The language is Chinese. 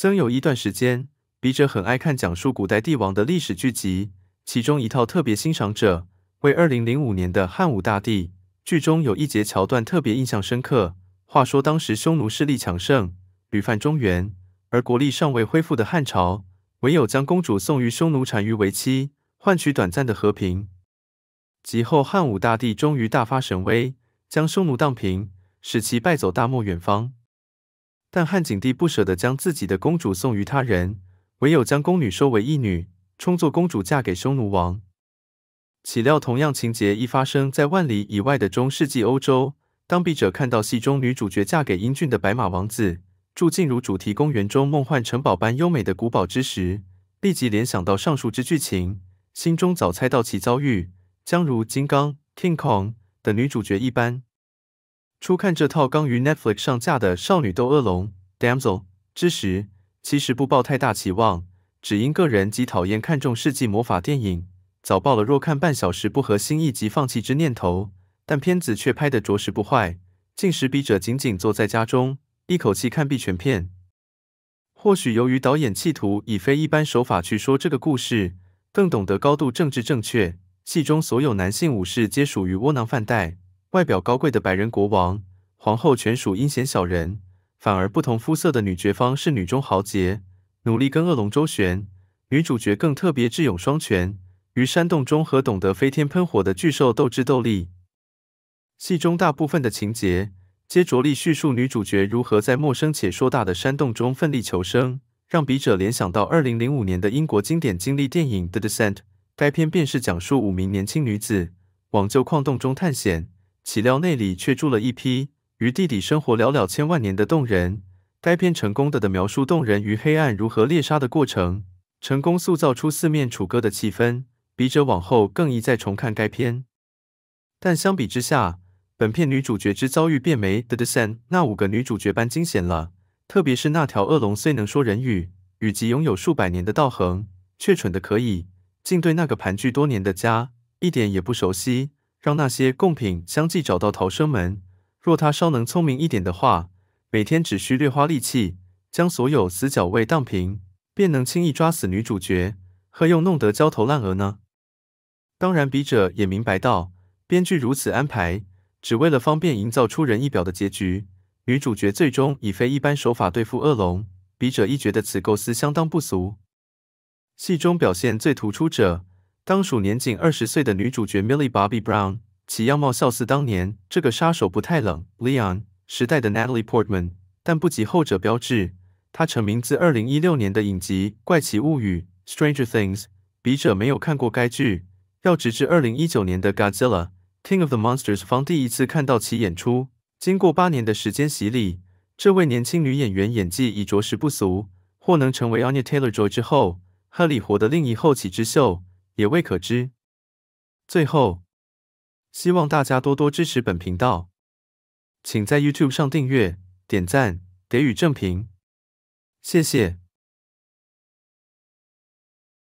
曾有一段时间，笔者很爱看讲述古代帝王的历史剧集，其中一套特别欣赏者为二零零五年的《汉武大帝》。剧中有一节桥段特别印象深刻，话说当时匈奴势力强盛，屡犯中原，而国力尚未恢复的汉朝，唯有将公主送于匈奴单于为妻，换取短暂的和平。及后，汉武大帝终于大发神威，将匈奴荡平，使其败走大漠远方。但汉景帝不舍得将自己的公主送于他人，唯有将宫女收为义女，充作公主嫁给匈奴王。岂料同样情节一发生在万里以外的中世纪欧洲。当笔者看到戏中女主角嫁给英俊的白马王子，住进如主题公园中梦幻城堡般优美的古堡之时，立即联想到上述之剧情，心中早猜到其遭遇将如《金刚》《King Kong》的女主角一般。初看这套刚于 Netflix 上架的《少女斗恶龙》（Damsel） 之时，其实不抱太大期望，只因个人极讨厌看中世纪魔法电影，早抱了若看半小时不合心意即放弃之念头。但片子却拍得着实不坏，竟使笔者仅仅坐在家中，一口气看毕全片。或许由于导演企图以非一般手法去说这个故事，更懂得高度政治正确，戏中所有男性武士皆属于窝囊饭袋。外表高贵的白人国王、皇后全属阴险小人，反而不同肤色的女爵方是女中豪杰，努力跟恶龙周旋。女主角更特别智勇双全，于山洞中和懂得飞天喷火的巨兽斗智斗力。戏中大部分的情节皆着力叙述女主角如何在陌生且硕大的山洞中奋力求生，让笔者联想到二零零五年的英国经典经历电影《The Descent》，该片便是讲述五名年轻女子往旧矿洞中探险。岂料那里却住了一批于地底生活寥寥千万年的洞人。该片成功的的描述洞人于黑暗如何猎杀的过程，成功塑造出四面楚歌的气氛。笔者往后更一再重看该片。但相比之下，本片女主角之遭遇便没《The Descent》那五个女主角般惊险了。特别是那条恶龙虽能说人语，与及拥有数百年的道行，却蠢的可以，竟对那个盘踞多年的家一点也不熟悉。让那些贡品相继找到逃生门。若他稍能聪明一点的话，每天只需略花力气，将所有死角位荡平，便能轻易抓死女主角，何用弄得焦头烂额呢？当然，笔者也明白到，编剧如此安排，只为了方便营造出人意表的结局。女主角最终以非一般手法对付恶龙，笔者亦觉得此构思相当不俗。戏中表现最突出者。当属年仅二十岁的女主角 m i l l i e Bobby Brown，其样貌笑似当年这个杀手不太冷 Leon 时代的 Natalie Portman，但不及后者标志。她成名自二零一六年的影集怪奇物语 Stranger Things，笔者没有看过该剧，要直至二零一九年的 Godzilla: King of the Monsters 方第一次看到其演出。经过八年的时间洗礼，这位年轻女演员演技已着实不俗，或能成为 Anya Taylor Joy 之后，哈利活的另一后起之秀。也未可知。最后，希望大家多多支持本频道，请在 YouTube 上订阅、点赞、给予正评，谢谢。